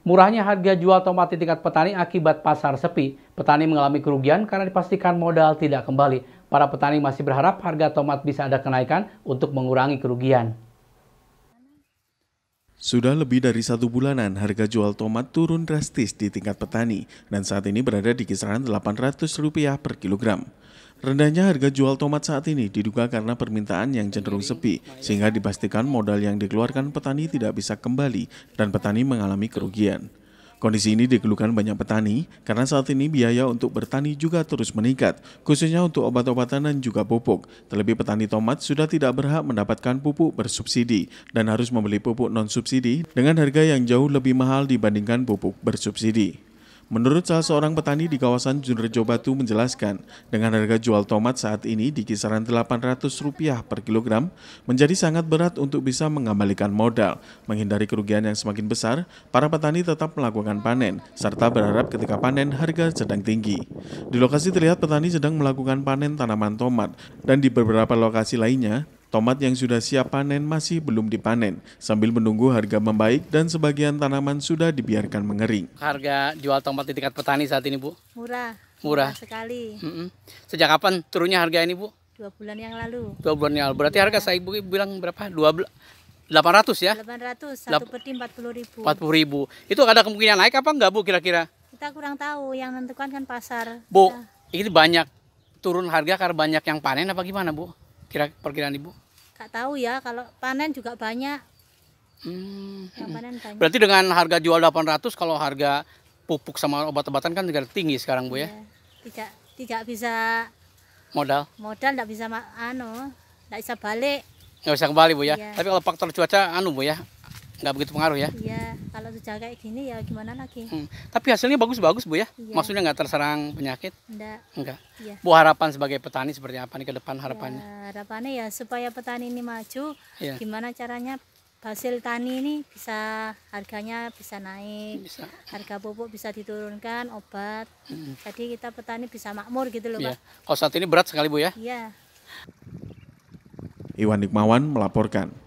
Murahnya harga jual tomat di tingkat petani akibat pasar sepi, petani mengalami kerugian karena dipastikan modal tidak kembali. Para petani masih berharap harga tomat bisa ada kenaikan untuk mengurangi kerugian. Sudah lebih dari satu bulanan, harga jual tomat turun drastis di tingkat petani dan saat ini berada di kisaran Rp800 per kilogram. Rendahnya harga jual tomat saat ini diduga karena permintaan yang cenderung sepi, sehingga dipastikan modal yang dikeluarkan petani tidak bisa kembali dan petani mengalami kerugian. Kondisi ini dikeluhkan banyak petani karena saat ini biaya untuk bertani juga terus meningkat, khususnya untuk obat-obatan dan juga pupuk. Terlebih petani tomat sudah tidak berhak mendapatkan pupuk bersubsidi dan harus membeli pupuk non-subsidi dengan harga yang jauh lebih mahal dibandingkan pupuk bersubsidi. Menurut salah seorang petani di kawasan Junrejo Batu menjelaskan, dengan harga jual tomat saat ini di kisaran Rp800 per kilogram, menjadi sangat berat untuk bisa mengembalikan modal. Menghindari kerugian yang semakin besar, para petani tetap melakukan panen, serta berharap ketika panen harga sedang tinggi. Di lokasi terlihat petani sedang melakukan panen tanaman tomat, dan di beberapa lokasi lainnya, Tomat yang sudah siap panen masih belum dipanen, sambil menunggu harga membaik dan sebagian tanaman sudah dibiarkan mengering. Harga jual tomat di tingkat petani saat ini, Bu? Murah. Murah, murah sekali. Mm -mm. Sejak kapan turunnya harga ini, Bu? Dua bulan yang lalu. Dua bulan yang lalu. Berarti ya. harga saya Ibu bilang berapa? Dua delapan ratus ya? Delapan ratus, satu peti empat puluh ribu. Empat puluh ribu. Itu ada kemungkinan naik apa enggak, Bu, kira-kira? Kita kurang tahu, yang menentukan kan pasar. Bu, ya. ini banyak turun harga karena banyak yang panen apa gimana, Bu? Kira perkiraan Ibu? Gak tahu ya, kalau panen juga banyak. Hmm. Yang hmm. panen banyak. Berarti dengan harga jual 800 kalau harga pupuk sama obat-obatan kan juga tinggi sekarang, Bu ya? Iya, tidak tidak bisa modal. Modal tidak bisa anu, tidak bisa balik. Nggak bisa kembali, Bu ya. Iya. Tapi kalau faktor cuaca anu, Bu ya, nggak begitu pengaruh ya? Iya, kalau sudah kayak gini ya gimana lagi? Hmm. Tapi hasilnya bagus-bagus Bu ya? Iya. Maksudnya nggak terserang penyakit? Nggak. Nggak. Iya. Bu harapan sebagai petani seperti apa nih ke depan ya, harapannya? Ya, harapannya ya supaya petani ini maju, iya. gimana caranya hasil tani ini bisa harganya bisa naik, bisa. harga pupuk bisa diturunkan, obat. Hmm. Jadi kita petani bisa makmur gitu loh iya. Pak. Kalau saat ini berat sekali Bu ya? Iya. Iwan Nikmawan melaporkan.